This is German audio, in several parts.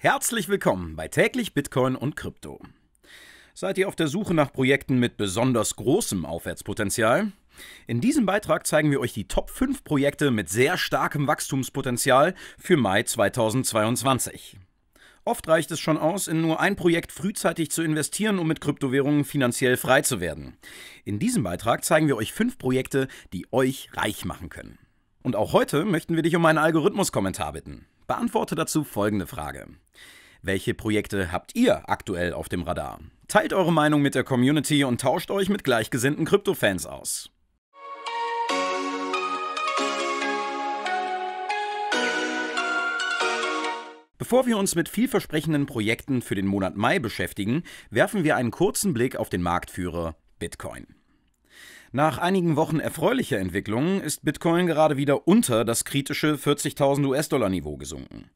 Herzlich willkommen bei täglich Bitcoin und Krypto. Seid ihr auf der Suche nach Projekten mit besonders großem Aufwärtspotenzial? In diesem Beitrag zeigen wir euch die Top 5 Projekte mit sehr starkem Wachstumspotenzial für Mai 2022. Oft reicht es schon aus, in nur ein Projekt frühzeitig zu investieren, um mit Kryptowährungen finanziell frei zu werden. In diesem Beitrag zeigen wir euch 5 Projekte, die euch reich machen können. Und auch heute möchten wir dich um einen Algorithmus-Kommentar bitten. Beantworte dazu folgende Frage. Welche Projekte habt ihr aktuell auf dem Radar? Teilt eure Meinung mit der Community und tauscht euch mit gleichgesinnten Krypto-Fans aus. Bevor wir uns mit vielversprechenden Projekten für den Monat Mai beschäftigen, werfen wir einen kurzen Blick auf den Marktführer Bitcoin. Nach einigen Wochen erfreulicher Entwicklungen ist Bitcoin gerade wieder unter das kritische 40.000 US-Dollar-Niveau gesunken.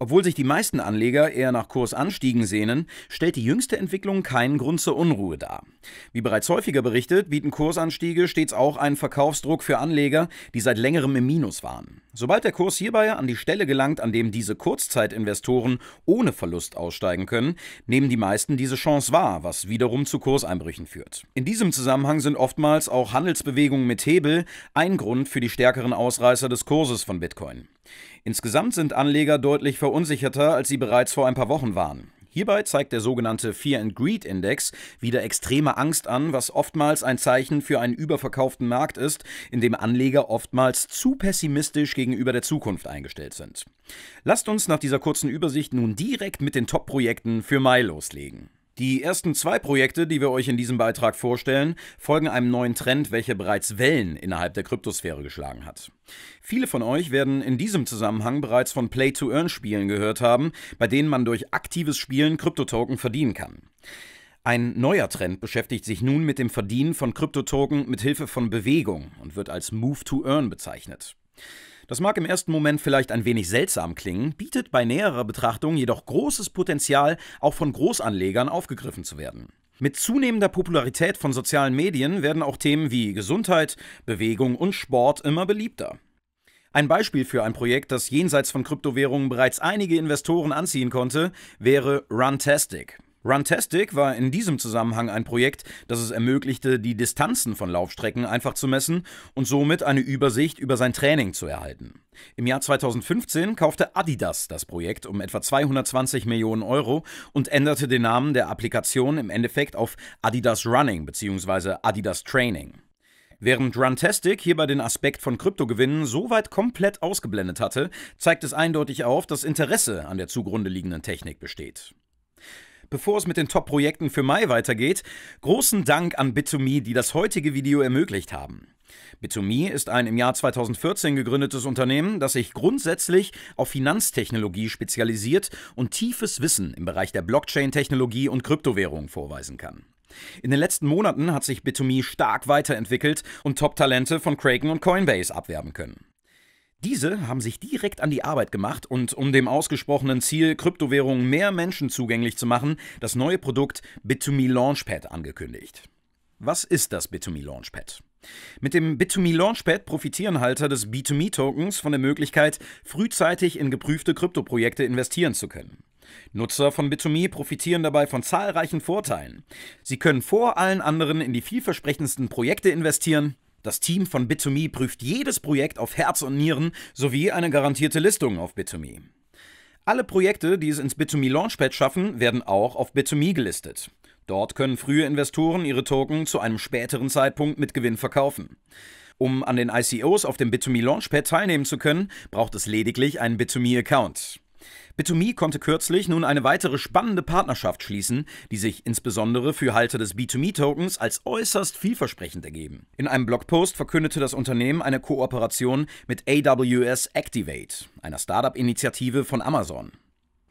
Obwohl sich die meisten Anleger eher nach Kursanstiegen sehnen, stellt die jüngste Entwicklung keinen Grund zur Unruhe dar. Wie bereits häufiger berichtet, bieten Kursanstiege stets auch einen Verkaufsdruck für Anleger, die seit längerem im Minus waren. Sobald der Kurs hierbei an die Stelle gelangt, an dem diese Kurzzeitinvestoren ohne Verlust aussteigen können, nehmen die meisten diese Chance wahr, was wiederum zu Kurseinbrüchen führt. In diesem Zusammenhang sind oftmals auch Handelsbewegungen mit Hebel ein Grund für die stärkeren Ausreißer des Kurses von Bitcoin. Insgesamt sind Anleger deutlich verunsicherter, als sie bereits vor ein paar Wochen waren. Hierbei zeigt der sogenannte Fear and Greed Index wieder extreme Angst an, was oftmals ein Zeichen für einen überverkauften Markt ist, in dem Anleger oftmals zu pessimistisch gegenüber der Zukunft eingestellt sind. Lasst uns nach dieser kurzen Übersicht nun direkt mit den Top-Projekten für Mai loslegen. Die ersten zwei Projekte, die wir euch in diesem Beitrag vorstellen, folgen einem neuen Trend, welcher bereits Wellen innerhalb der Kryptosphäre geschlagen hat. Viele von euch werden in diesem Zusammenhang bereits von Play-to-Earn-Spielen gehört haben, bei denen man durch aktives Spielen Kryptotoken verdienen kann. Ein neuer Trend beschäftigt sich nun mit dem Verdienen von Kryptotoken mit Hilfe von Bewegung und wird als Move to Earn bezeichnet. Das mag im ersten Moment vielleicht ein wenig seltsam klingen, bietet bei näherer Betrachtung jedoch großes Potenzial, auch von Großanlegern aufgegriffen zu werden. Mit zunehmender Popularität von sozialen Medien werden auch Themen wie Gesundheit, Bewegung und Sport immer beliebter. Ein Beispiel für ein Projekt, das jenseits von Kryptowährungen bereits einige Investoren anziehen konnte, wäre Runtastic. Runtastic war in diesem Zusammenhang ein Projekt, das es ermöglichte, die Distanzen von Laufstrecken einfach zu messen und somit eine Übersicht über sein Training zu erhalten. Im Jahr 2015 kaufte Adidas das Projekt um etwa 220 Millionen Euro und änderte den Namen der Applikation im Endeffekt auf Adidas Running bzw. Adidas Training. Während Runtastic hierbei den Aspekt von Kryptogewinnen soweit komplett ausgeblendet hatte, zeigt es eindeutig auf, dass Interesse an der zugrunde liegenden Technik besteht. Bevor es mit den Top-Projekten für Mai weitergeht, großen Dank an Bitomi, die das heutige Video ermöglicht haben. Bitomi ist ein im Jahr 2014 gegründetes Unternehmen, das sich grundsätzlich auf Finanztechnologie spezialisiert und tiefes Wissen im Bereich der Blockchain-Technologie und Kryptowährung vorweisen kann. In den letzten Monaten hat sich Bitomi stark weiterentwickelt und Top-Talente von Kraken und Coinbase abwerben können. Diese haben sich direkt an die Arbeit gemacht und um dem ausgesprochenen Ziel, Kryptowährungen mehr Menschen zugänglich zu machen, das neue Produkt Bit2Me Launchpad angekündigt. Was ist das Bit2Me Launchpad? Mit dem Bit2Me Launchpad profitieren Halter des B2Me-Tokens von der Möglichkeit, frühzeitig in geprüfte Kryptoprojekte investieren zu können. Nutzer von Bit2Me profitieren dabei von zahlreichen Vorteilen. Sie können vor allen anderen in die vielversprechendsten Projekte investieren, das Team von Bit2Me prüft jedes Projekt auf Herz und Nieren sowie eine garantierte Listung auf Bit2Me. Alle Projekte, die es ins Bit2Me Launchpad schaffen, werden auch auf Bit2Me gelistet. Dort können frühe Investoren ihre Token zu einem späteren Zeitpunkt mit Gewinn verkaufen. Um an den ICOs auf dem Bit2Me Launchpad teilnehmen zu können, braucht es lediglich einen Bit2Me-Account. B2Me konnte kürzlich nun eine weitere spannende Partnerschaft schließen, die sich insbesondere für Halter des B2Me-Tokens als äußerst vielversprechend ergeben. In einem Blogpost verkündete das Unternehmen eine Kooperation mit AWS Activate, einer Startup-Initiative von Amazon.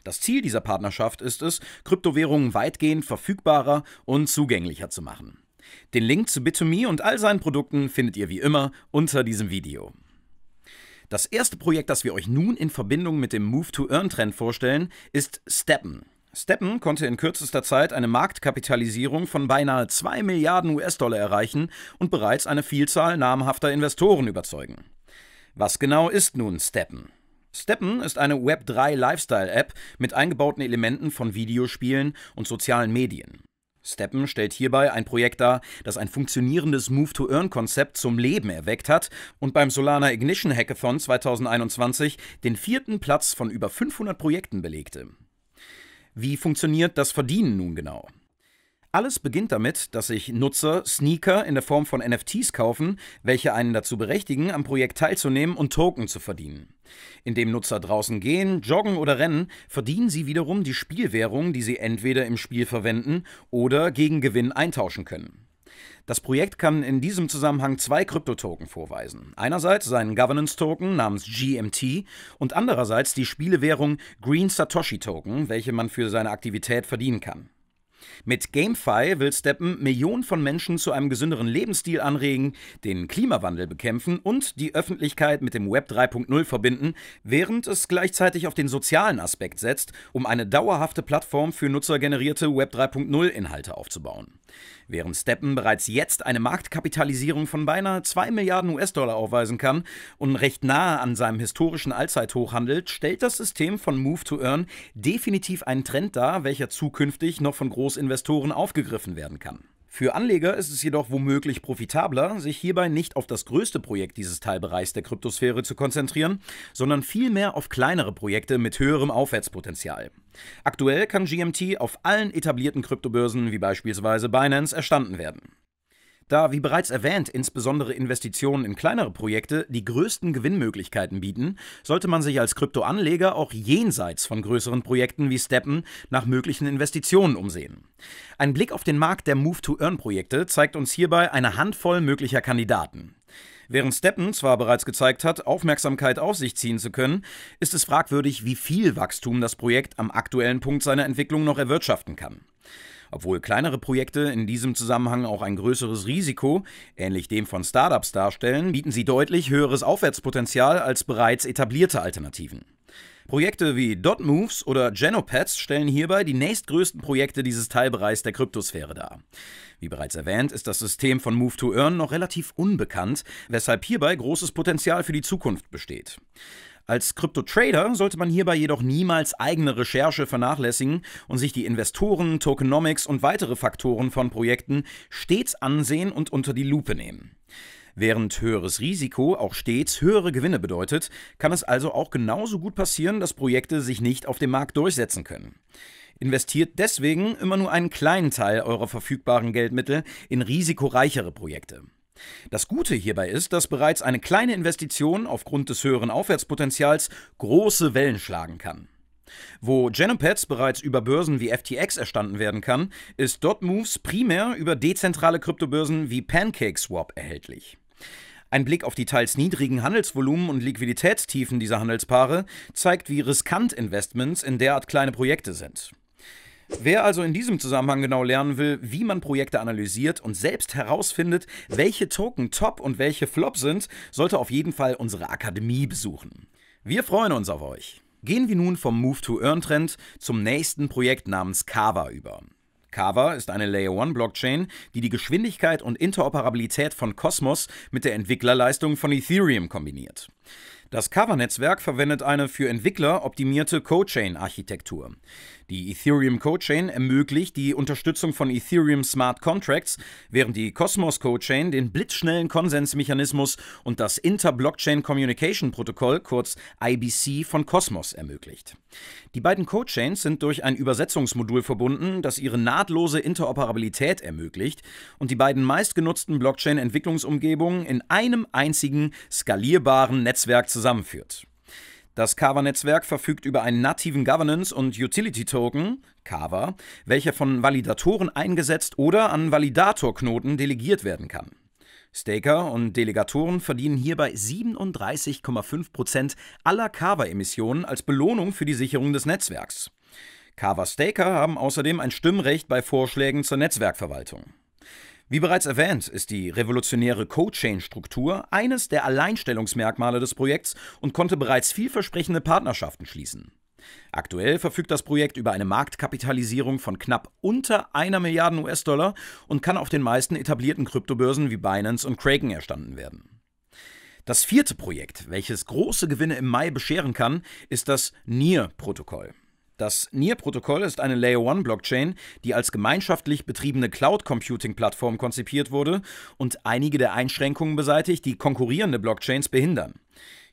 Das Ziel dieser Partnerschaft ist es, Kryptowährungen weitgehend verfügbarer und zugänglicher zu machen. Den Link zu Bit2Me und all seinen Produkten findet ihr wie immer unter diesem Video. Das erste Projekt, das wir euch nun in Verbindung mit dem Move-to-Earn-Trend vorstellen, ist Steppen. Steppen konnte in kürzester Zeit eine Marktkapitalisierung von beinahe 2 Milliarden US-Dollar erreichen und bereits eine Vielzahl namhafter Investoren überzeugen. Was genau ist nun Steppen? Steppen ist eine Web3 Lifestyle-App mit eingebauten Elementen von Videospielen und sozialen Medien. Steppen stellt hierbei ein Projekt dar, das ein funktionierendes Move-to-Earn-Konzept zum Leben erweckt hat und beim Solana Ignition Hackathon 2021 den vierten Platz von über 500 Projekten belegte. Wie funktioniert das Verdienen nun genau? Alles beginnt damit, dass sich Nutzer Sneaker in der Form von NFTs kaufen, welche einen dazu berechtigen, am Projekt teilzunehmen und Token zu verdienen. Indem Nutzer draußen gehen, joggen oder rennen, verdienen sie wiederum die Spielwährung, die sie entweder im Spiel verwenden oder gegen Gewinn eintauschen können. Das Projekt kann in diesem Zusammenhang zwei Kryptotoken vorweisen. Einerseits seinen Governance-Token namens GMT und andererseits die Spielewährung Green Satoshi Token, welche man für seine Aktivität verdienen kann. Mit GameFi will Steppen Millionen von Menschen zu einem gesünderen Lebensstil anregen, den Klimawandel bekämpfen und die Öffentlichkeit mit dem Web 3.0 verbinden, während es gleichzeitig auf den sozialen Aspekt setzt, um eine dauerhafte Plattform für nutzergenerierte Web 3.0 Inhalte aufzubauen. Während Steppen bereits jetzt eine Marktkapitalisierung von beinahe 2 Milliarden US-Dollar aufweisen kann und recht nahe an seinem historischen Allzeithoch handelt, stellt das System von Move to Earn definitiv einen Trend dar, welcher zukünftig noch von Großinvestoren aufgegriffen werden kann. Für Anleger ist es jedoch womöglich profitabler, sich hierbei nicht auf das größte Projekt dieses Teilbereichs der Kryptosphäre zu konzentrieren, sondern vielmehr auf kleinere Projekte mit höherem Aufwärtspotenzial. Aktuell kann GMT auf allen etablierten Kryptobörsen wie beispielsweise Binance erstanden werden da, wie bereits erwähnt, insbesondere Investitionen in kleinere Projekte die größten Gewinnmöglichkeiten bieten, sollte man sich als Kryptoanleger auch jenseits von größeren Projekten wie Steppen nach möglichen Investitionen umsehen. Ein Blick auf den Markt der Move-to-Earn-Projekte zeigt uns hierbei eine Handvoll möglicher Kandidaten. Während Steppen zwar bereits gezeigt hat, Aufmerksamkeit auf sich ziehen zu können, ist es fragwürdig, wie viel Wachstum das Projekt am aktuellen Punkt seiner Entwicklung noch erwirtschaften kann. Obwohl kleinere Projekte in diesem Zusammenhang auch ein größeres Risiko, ähnlich dem von Startups darstellen, bieten sie deutlich höheres Aufwärtspotenzial als bereits etablierte Alternativen. Projekte wie DotMoves oder Genopads stellen hierbei die nächstgrößten Projekte dieses Teilbereichs der Kryptosphäre dar. Wie bereits erwähnt, ist das System von Move 2 Earn noch relativ unbekannt, weshalb hierbei großes Potenzial für die Zukunft besteht. Als Krypto-Trader sollte man hierbei jedoch niemals eigene Recherche vernachlässigen und sich die Investoren, Tokenomics und weitere Faktoren von Projekten stets ansehen und unter die Lupe nehmen. Während höheres Risiko auch stets höhere Gewinne bedeutet, kann es also auch genauso gut passieren, dass Projekte sich nicht auf dem Markt durchsetzen können. Investiert deswegen immer nur einen kleinen Teil eurer verfügbaren Geldmittel in risikoreichere Projekte. Das Gute hierbei ist, dass bereits eine kleine Investition aufgrund des höheren Aufwärtspotenzials große Wellen schlagen kann. Wo Genopets bereits über Börsen wie FTX erstanden werden kann, ist DotMoves primär über dezentrale Kryptobörsen wie PancakeSwap erhältlich. Ein Blick auf die teils niedrigen Handelsvolumen und Liquiditätstiefen dieser Handelspaare zeigt, wie riskant Investments in derart kleine Projekte sind. Wer also in diesem Zusammenhang genau lernen will, wie man Projekte analysiert und selbst herausfindet, welche Token top und welche flop sind, sollte auf jeden Fall unsere Akademie besuchen. Wir freuen uns auf euch. Gehen wir nun vom Move-to-Earn-Trend zum nächsten Projekt namens Kava über. Kava ist eine Layer-1-Blockchain, die die Geschwindigkeit und Interoperabilität von Cosmos mit der Entwicklerleistung von Ethereum kombiniert. Das Kava-Netzwerk verwendet eine für Entwickler optimierte Codechain-Architektur. Die Ethereum Codechain ermöglicht die Unterstützung von Ethereum Smart Contracts, während die Cosmos Codechain den blitzschnellen Konsensmechanismus und das Inter-Blockchain Communication Protokoll, kurz IBC, von Cosmos ermöglicht. Die beiden Codechains sind durch ein Übersetzungsmodul verbunden, das ihre nahtlose Interoperabilität ermöglicht und die beiden meistgenutzten Blockchain-Entwicklungsumgebungen in einem einzigen skalierbaren Netzwerk zusammenführt. Das Kava-Netzwerk verfügt über einen nativen Governance- und Utility-Token, Kava, welcher von Validatoren eingesetzt oder an Validatorknoten delegiert werden kann. Staker und Delegatoren verdienen hierbei 37,5% aller Kava-Emissionen als Belohnung für die Sicherung des Netzwerks. Kava-Staker haben außerdem ein Stimmrecht bei Vorschlägen zur Netzwerkverwaltung. Wie bereits erwähnt, ist die revolutionäre Cochain-Struktur eines der Alleinstellungsmerkmale des Projekts und konnte bereits vielversprechende Partnerschaften schließen. Aktuell verfügt das Projekt über eine Marktkapitalisierung von knapp unter einer Milliarde US-Dollar und kann auf den meisten etablierten Kryptobörsen wie Binance und Kraken erstanden werden. Das vierte Projekt, welches große Gewinne im Mai bescheren kann, ist das NIR-Protokoll. Das NIR-Protokoll ist eine Layer-1-Blockchain, die als gemeinschaftlich betriebene Cloud-Computing-Plattform konzipiert wurde und einige der Einschränkungen beseitigt, die konkurrierende Blockchains behindern.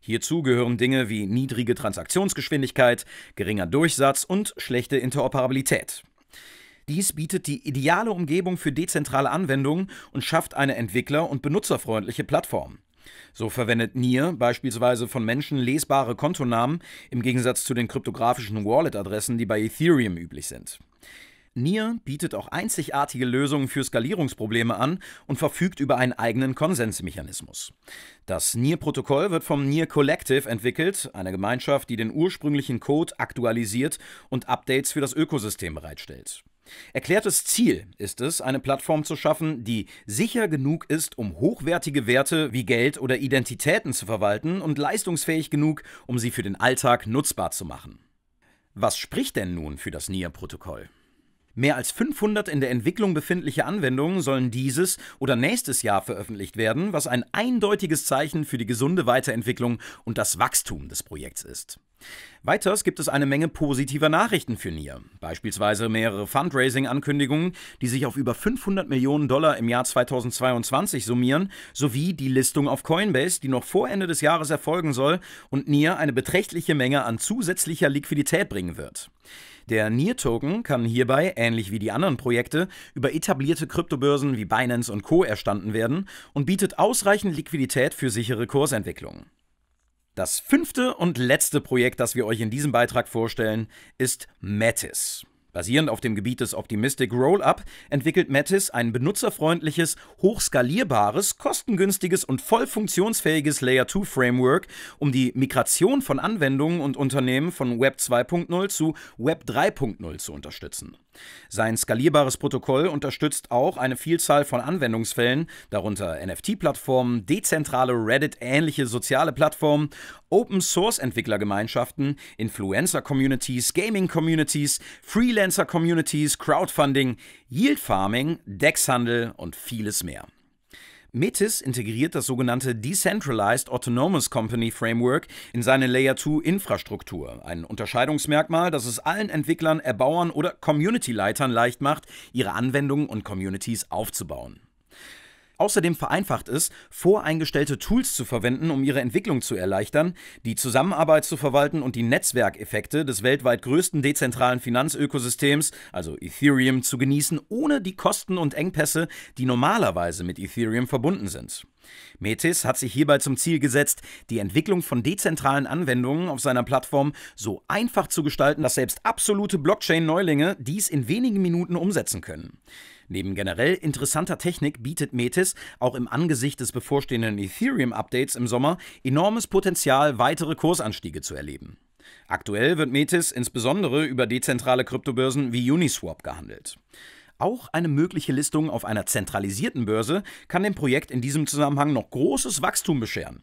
Hierzu gehören Dinge wie niedrige Transaktionsgeschwindigkeit, geringer Durchsatz und schlechte Interoperabilität. Dies bietet die ideale Umgebung für dezentrale Anwendungen und schafft eine entwickler- und benutzerfreundliche Plattform. So verwendet NIR beispielsweise von Menschen lesbare Kontonamen im Gegensatz zu den kryptografischen Wallet-Adressen, die bei Ethereum üblich sind. NIR bietet auch einzigartige Lösungen für Skalierungsprobleme an und verfügt über einen eigenen Konsensmechanismus. Das nir protokoll wird vom NIR Collective entwickelt, einer Gemeinschaft, die den ursprünglichen Code aktualisiert und Updates für das Ökosystem bereitstellt. Erklärtes Ziel ist es, eine Plattform zu schaffen, die sicher genug ist, um hochwertige Werte wie Geld oder Identitäten zu verwalten und leistungsfähig genug, um sie für den Alltag nutzbar zu machen. Was spricht denn nun für das nia protokoll Mehr als 500 in der Entwicklung befindliche Anwendungen sollen dieses oder nächstes Jahr veröffentlicht werden, was ein eindeutiges Zeichen für die gesunde Weiterentwicklung und das Wachstum des Projekts ist. Weiters gibt es eine Menge positiver Nachrichten für NIR. Beispielsweise mehrere Fundraising-Ankündigungen, die sich auf über 500 Millionen Dollar im Jahr 2022 summieren, sowie die Listung auf Coinbase, die noch vor Ende des Jahres erfolgen soll und NIR eine beträchtliche Menge an zusätzlicher Liquidität bringen wird. Der NIR-Token kann hierbei, ähnlich wie die anderen Projekte, über etablierte Kryptobörsen wie Binance und Co. erstanden werden und bietet ausreichend Liquidität für sichere Kursentwicklungen. Das fünfte und letzte Projekt, das wir euch in diesem Beitrag vorstellen, ist Mattis. Basierend auf dem Gebiet des Optimistic Rollup entwickelt Mattis ein benutzerfreundliches, hochskalierbares, kostengünstiges und voll funktionsfähiges Layer 2 Framework, um die Migration von Anwendungen und Unternehmen von Web 2.0 zu Web 3.0 zu unterstützen. Sein skalierbares Protokoll unterstützt auch eine Vielzahl von Anwendungsfällen, darunter NFT-Plattformen, dezentrale Reddit-ähnliche soziale Plattformen, Open-Source-Entwicklergemeinschaften, Influencer-Communities, Gaming-Communities, Freelancer-Communities, Crowdfunding, Yield-Farming, Deckshandel und vieles mehr. Metis integriert das sogenannte Decentralized Autonomous Company Framework in seine Layer 2 Infrastruktur. Ein Unterscheidungsmerkmal, das es allen Entwicklern, Erbauern oder Community-Leitern leicht macht, ihre Anwendungen und Communities aufzubauen. Außerdem vereinfacht es, voreingestellte Tools zu verwenden, um ihre Entwicklung zu erleichtern, die Zusammenarbeit zu verwalten und die Netzwerkeffekte des weltweit größten dezentralen Finanzökosystems, also Ethereum, zu genießen, ohne die Kosten und Engpässe, die normalerweise mit Ethereum verbunden sind. Metis hat sich hierbei zum Ziel gesetzt, die Entwicklung von dezentralen Anwendungen auf seiner Plattform so einfach zu gestalten, dass selbst absolute Blockchain-Neulinge dies in wenigen Minuten umsetzen können. Neben generell interessanter Technik bietet Metis auch im Angesicht des bevorstehenden Ethereum-Updates im Sommer enormes Potenzial, weitere Kursanstiege zu erleben. Aktuell wird Metis insbesondere über dezentrale Kryptobörsen wie Uniswap gehandelt. Auch eine mögliche Listung auf einer zentralisierten Börse kann dem Projekt in diesem Zusammenhang noch großes Wachstum bescheren.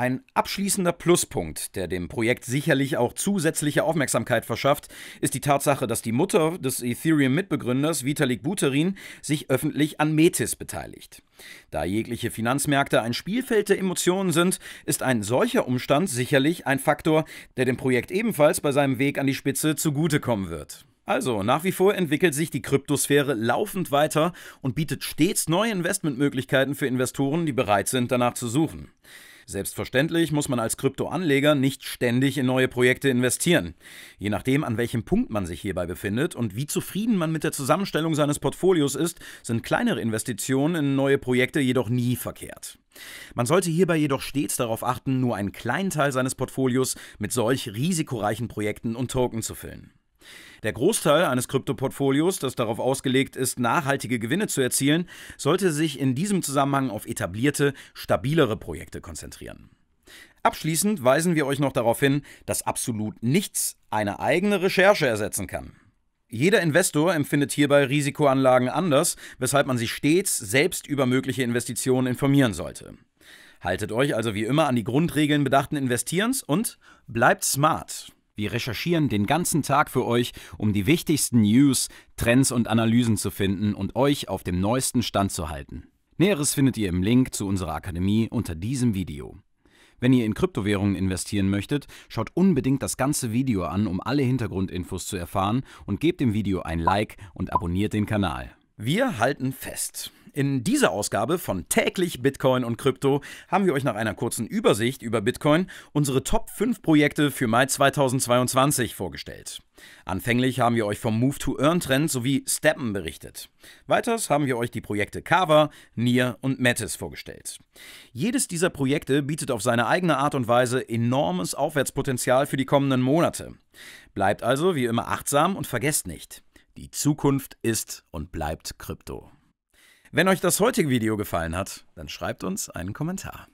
Ein abschließender Pluspunkt, der dem Projekt sicherlich auch zusätzliche Aufmerksamkeit verschafft, ist die Tatsache, dass die Mutter des Ethereum-Mitbegründers Vitalik Buterin sich öffentlich an Metis beteiligt. Da jegliche Finanzmärkte ein Spielfeld der Emotionen sind, ist ein solcher Umstand sicherlich ein Faktor, der dem Projekt ebenfalls bei seinem Weg an die Spitze zugutekommen wird. Also, nach wie vor entwickelt sich die Kryptosphäre laufend weiter und bietet stets neue Investmentmöglichkeiten für Investoren, die bereit sind, danach zu suchen. Selbstverständlich muss man als Kryptoanleger nicht ständig in neue Projekte investieren. Je nachdem, an welchem Punkt man sich hierbei befindet und wie zufrieden man mit der Zusammenstellung seines Portfolios ist, sind kleinere Investitionen in neue Projekte jedoch nie verkehrt. Man sollte hierbei jedoch stets darauf achten, nur einen kleinen Teil seines Portfolios mit solch risikoreichen Projekten und Token zu füllen. Der Großteil eines Kryptoportfolios, das darauf ausgelegt ist, nachhaltige Gewinne zu erzielen, sollte sich in diesem Zusammenhang auf etablierte, stabilere Projekte konzentrieren. Abschließend weisen wir euch noch darauf hin, dass absolut nichts eine eigene Recherche ersetzen kann. Jeder Investor empfindet hierbei Risikoanlagen anders, weshalb man sich stets selbst über mögliche Investitionen informieren sollte. Haltet euch also wie immer an die Grundregeln bedachten Investierens und bleibt smart. Wir recherchieren den ganzen Tag für euch, um die wichtigsten News, Trends und Analysen zu finden und euch auf dem neuesten Stand zu halten. Näheres findet ihr im Link zu unserer Akademie unter diesem Video. Wenn ihr in Kryptowährungen investieren möchtet, schaut unbedingt das ganze Video an, um alle Hintergrundinfos zu erfahren und gebt dem Video ein Like und abonniert den Kanal. Wir halten fest. In dieser Ausgabe von täglich Bitcoin und Krypto haben wir euch nach einer kurzen Übersicht über Bitcoin unsere Top 5 Projekte für Mai 2022 vorgestellt. Anfänglich haben wir euch vom Move to Earn Trend sowie Steppen berichtet. Weiters haben wir euch die Projekte Kava, Nier und Metis vorgestellt. Jedes dieser Projekte bietet auf seine eigene Art und Weise enormes Aufwärtspotenzial für die kommenden Monate. Bleibt also wie immer achtsam und vergesst nicht, die Zukunft ist und bleibt Krypto. Wenn euch das heutige Video gefallen hat, dann schreibt uns einen Kommentar.